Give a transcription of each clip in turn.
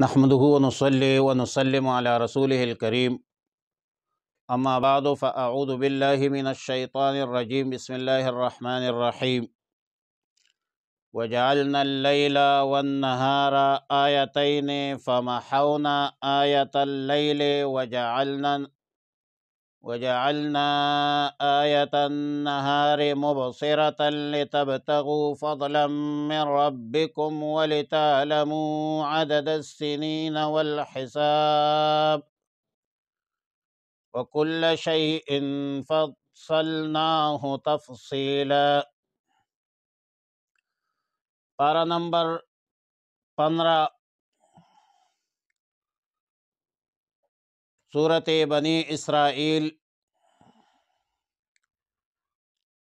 نحمده ونصلي ونسلم على رسوله الكريم أما بعد فأعوذ بالله من الشيطان الرجيم بسم الله الرحمن الرحيم وجعلنا الليل والنهار آيتين فمحونا آية الليل وجعلنا وجعلنا آية النهار مبصرة لتبتغوا فضلا من ربكم ولتعلموا عدد السنين والحساب وكل شيء فصلناه تفصيلا पारा نمبر صورت بنی اسرائیل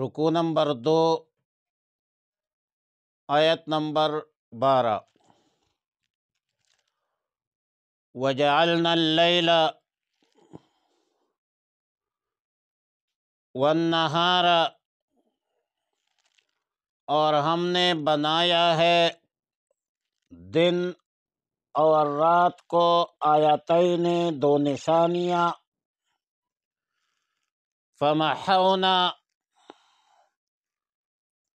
رکو نمبر دو آیت نمبر بارہ وجعلنا ون نہار اور ہم نے بنایا ہے دن اور رات کو آیات نے دو نشانیاں فمحونا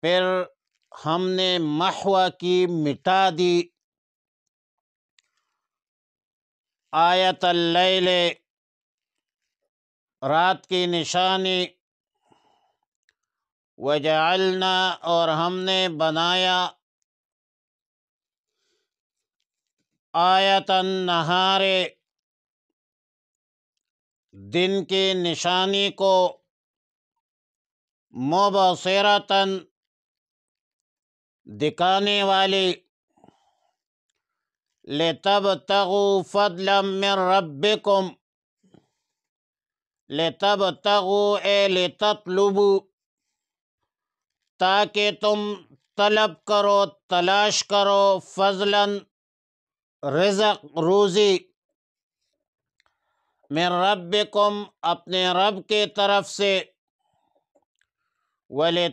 پھر ہم نے محو کی مٹا دی آیت اللیل رات کی نشانی وجعلنا اور ہم نے بنایا آین نہارے دن کی نشانی کو مبصیر دکھانے والی لے تب تغوف رب کم لے تب تغو اے لی تت لبو تاکہ تم طلب کرو تلاش کرو فضلاً رزق روزی میں رب کم اپنے رب کے طرف سے ولی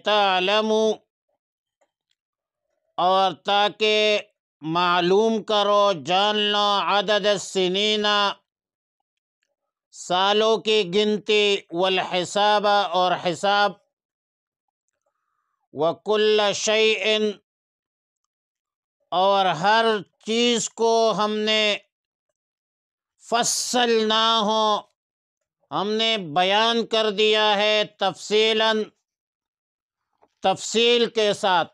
اور تاکہ معلوم کرو جان لو عدد السنین سالوں کی گنتی والحساب اور حساب وکل کل اور ہر چیز کو ہم نے فصل نہ ہو ہم نے بیان کر دیا ہے تفصیلاً تفصیل کے ساتھ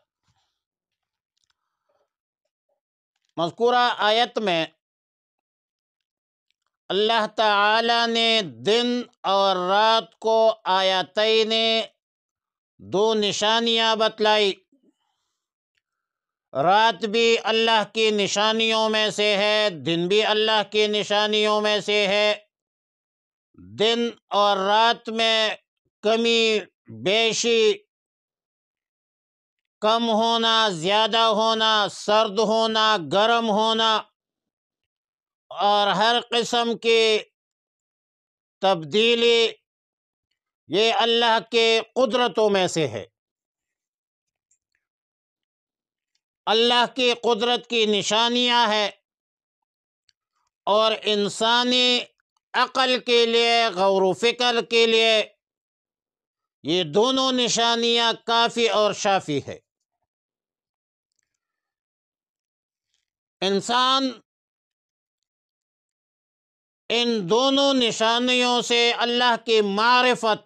مذکورہ آیت میں اللہ تعالیٰ نے دن اور رات کو آیاتین دو نشانیاں بتلائی رات بھی اللہ کی نشانیوں میں سے ہے دن بھی اللہ کی نشانیوں میں سے ہے دن اور رات میں کمی بیشی کم ہونا زیادہ ہونا سرد ہونا گرم ہونا اور ہر قسم کی تبدیلی یہ اللہ کے قدرتوں میں سے ہے اللہ کی قدرت کی نشانیاں ہے اور انسانی عقل کے لیے غور و فکر کے لیے یہ دونوں نشانیاں کافی اور شافی ہے انسان ان دونوں نشانیوں سے اللہ کی معرفت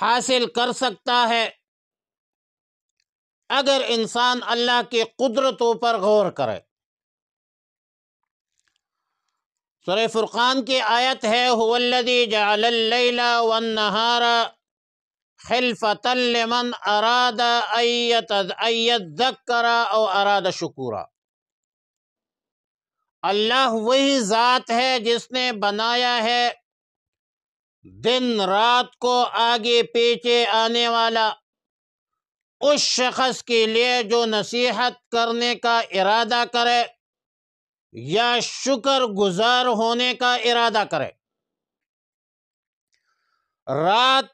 حاصل کر سکتا ہے اگر انسان اللہ کی قدرتوں پر غور کرے سورہ فرقان کی آیت ہے ہوا اللذی جعل اللیل والنہار خلفتا لمن اراد ایت ذکر او اراد شکورا اللہ وہی ذات ہے جس نے بنایا ہے دن رات کو آگے پیچھے آنے والا اس شخص کے لیے جو نصیحت کرنے کا ارادہ کرے یا شکر گزار ہونے کا ارادہ کرے رات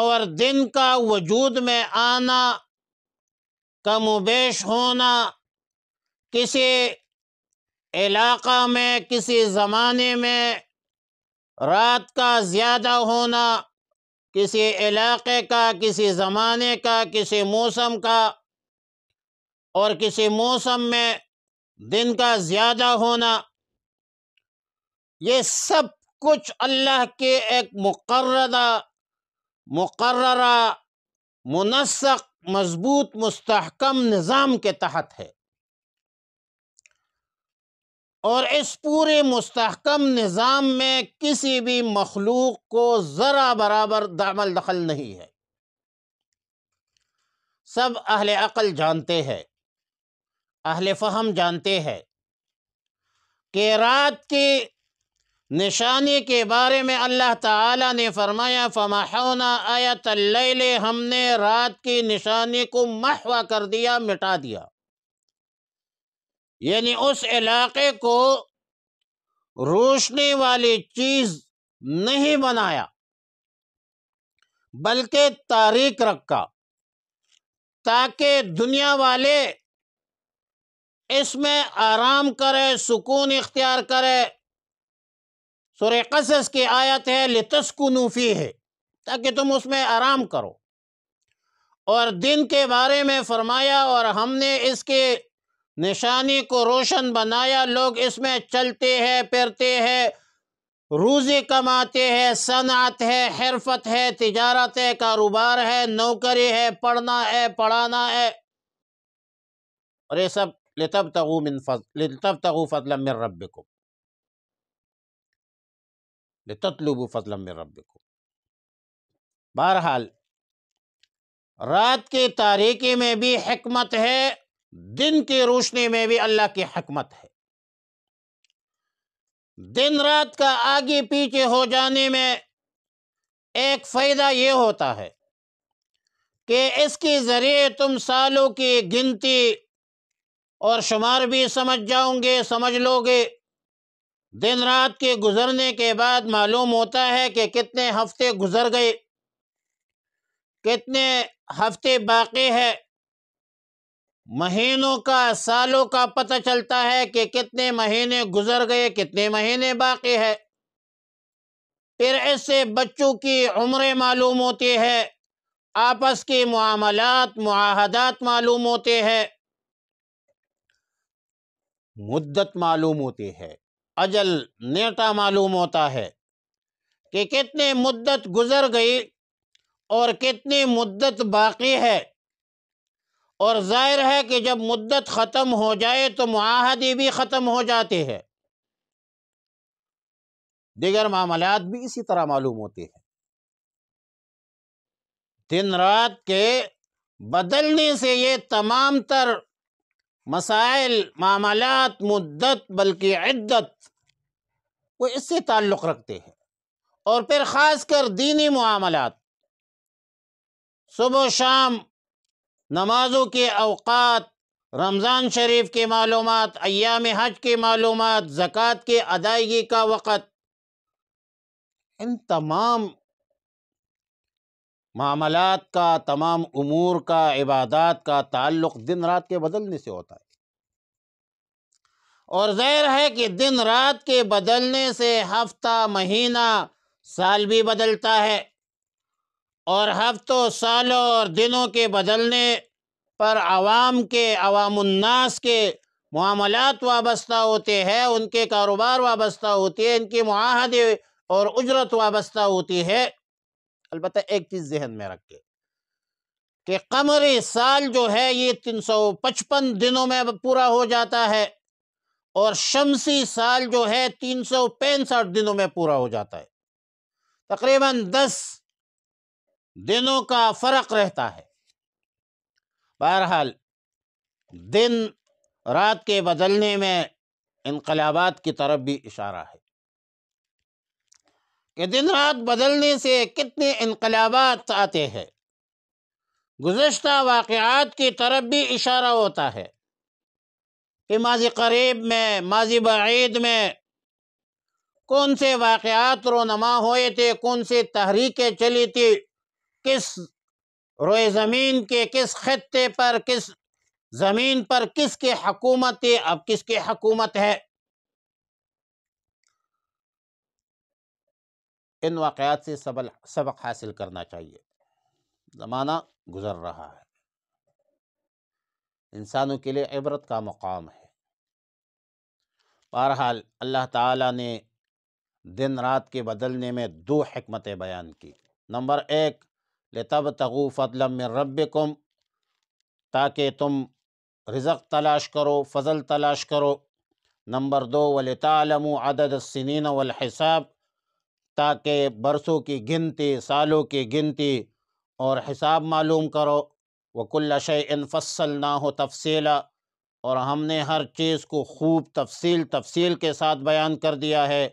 اور دن کا وجود میں آنا کم و بیش ہونا کسی علاقہ میں کسی زمانے میں رات کا زیادہ ہونا کسی علاقے کا کسی زمانے کا کسی موسم کا اور کسی موسم میں دن کا زیادہ ہونا یہ سب کچھ اللہ کے ایک مقررہ مقررہ منسق مضبوط مستحکم نظام کے تحت ہے اور اس پورے مستحکم نظام میں کسی بھی مخلوق کو ذرا برابر دعمل دخل نہیں ہے سب اہل عقل جانتے ہیں اہل فہم جانتے ہیں کہ رات کی نشانی کے بارے میں اللہ تعالی نے فرمایا فمحونا آیت اللیل ہم نے رات کی نشانی کو محوہ کر دیا مٹا دیا یعنی اس علاقے کو روشنی والی چیز نہیں بنایا بلکہ تاریخ رکھا تاکہ دنیا والے اس میں آرام کرے سکون اختیار کرے سور قصص کی آیت ہے فی ہے تاکہ تم اس میں آرام کرو اور دن کے بارے میں فرمایا اور ہم نے اس کے نشانی کو روشن بنایا لوگ اس میں چلتے ہیں پیرتے ہیں روزی کماتے ہیں صنعت ہے حرفت ہے تجارت ہے کاروبار ہے نوکری ہے پڑھنا ہے پڑھانا ہے اور یہ سب لطف تغوف اضلم رب کو لبوف اضلم رب بارحال بہرحال رات کی تاریکی میں بھی حکمت ہے دن کی روشنی میں بھی اللہ کی حکمت ہے دن رات کا آگے پیچھے ہو جانے میں ایک فائدہ یہ ہوتا ہے کہ اس کے ذریعے تم سالوں کی گنتی اور شمار بھی سمجھ جاؤں گے سمجھ لو گے دن رات کے گزرنے کے بعد معلوم ہوتا ہے کہ کتنے ہفتے گزر گئے کتنے ہفتے باقی ہے مہینوں کا سالوں کا پتہ چلتا ہے کہ کتنے مہینے گزر گئے کتنے مہینے باقی ہے پھر اس سے بچوں کی عمریں معلوم ہوتی ہے آپس کی معاملات معاہدات معلوم ہوتے ہیں مدت معلوم ہوتی ہے اجل نیٹا معلوم ہوتا ہے کہ کتنے مدت گزر گئی اور کتنی مدت باقی ہے اور ظاہر ہے کہ جب مدت ختم ہو جائے تو معاہدے بھی ختم ہو جاتے ہیں دیگر معاملات بھی اسی طرح معلوم ہوتے ہیں دن رات کے بدلنے سے یہ تمام تر مسائل معاملات مدت بلکہ عدت وہ اس سے تعلق رکھتے ہیں اور پھر خاص کر دینی معاملات صبح و شام نمازوں کے اوقات رمضان شریف کے معلومات ایام حج کے معلومات زکوٰۃ کے ادائیگی کا وقت ان تمام معاملات کا تمام امور کا عبادات کا تعلق دن رات کے بدلنے سے ہوتا ہے اور ظاہر ہے کہ دن رات کے بدلنے سے ہفتہ مہینہ سال بھی بدلتا ہے اور ہفتوں سالوں اور دنوں کے بدلنے پر عوام کے عوام الناس کے معاملات وابستہ ہوتے ہیں ان کے کاروبار وابستہ ہوتے ہیں ان کے معاہدے اور اجرت وابستہ ہوتی ہے البتہ ایک چیز ذہن میں رکھ کے کہ قمری سال جو ہے یہ تین سو پچپن دنوں میں پورا ہو جاتا ہے اور شمسی سال جو ہے تین سو پینسٹھ دنوں میں پورا ہو جاتا ہے تقریباً دس دنوں کا فرق رہتا ہے بہرحال دن رات کے بدلنے میں انقلابات کی طرف بھی اشارہ ہے کہ دن رات بدلنے سے کتنے انقلابات آتے ہیں گزشتہ واقعات کی طرف بھی اشارہ ہوتا ہے کہ ماضی قریب میں ماضی بعید میں کون سے واقعات رونما ہوئے تھے کون سی تحریکیں چلی تھی کس روئے زمین کے کس خطے پر کس زمین پر کس کے حکومت ہے اب کس کے حکومت ہے ان واقعات سے سبق حاصل کرنا چاہیے زمانہ گزر رہا ہے انسانوں کے لیے عبرت کا مقام ہے بہرحال اللہ تعالیٰ نے دن رات کے بدلنے میں دو حکمتیں بیان کی نمبر ایک لِتَبْتَغُوا فَضْلًا عطل رب تاکہ تم رزق تلاش کرو فضل تلاش کرو نمبر دو وَلِتَعْلَمُوا عَدَدَ السِّنِينَ عدد تاکہ برسوں کی گنتی سالوں کی گنتی اور حساب معلوم کرو وَكُلَّ شَيْءٍ فَصَّلْنَاهُ نہ ہو تفصیلہ اور ہم نے ہر چیز کو خوب تفصیل تفصیل کے ساتھ بیان کر دیا ہے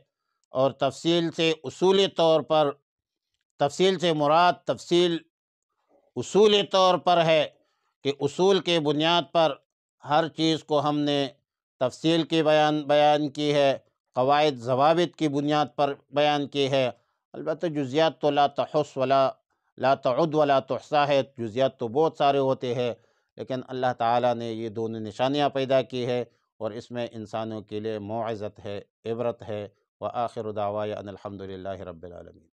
اور تفصیل سے اصولی طور پر تفصیل سے مراد تفصیل اصولی طور پر ہے کہ اصول کے بنیاد پر ہر چیز کو ہم نے تفصیل کی بیان بیان کی ہے قواعد ضوابط کی بنیاد پر بیان کی ہے البتہ جزیات تو لا تحس ولا لا تعد ولا تو ہے جزیات تو بہت سارے ہوتے ہیں لیکن اللہ تعالیٰ نے یہ دونوں نشانیاں پیدا کی ہے اور اس میں انسانوں کے لیے معزت ہے عبرت ہے وآخر آخر ان الحمد للہ رب العالمین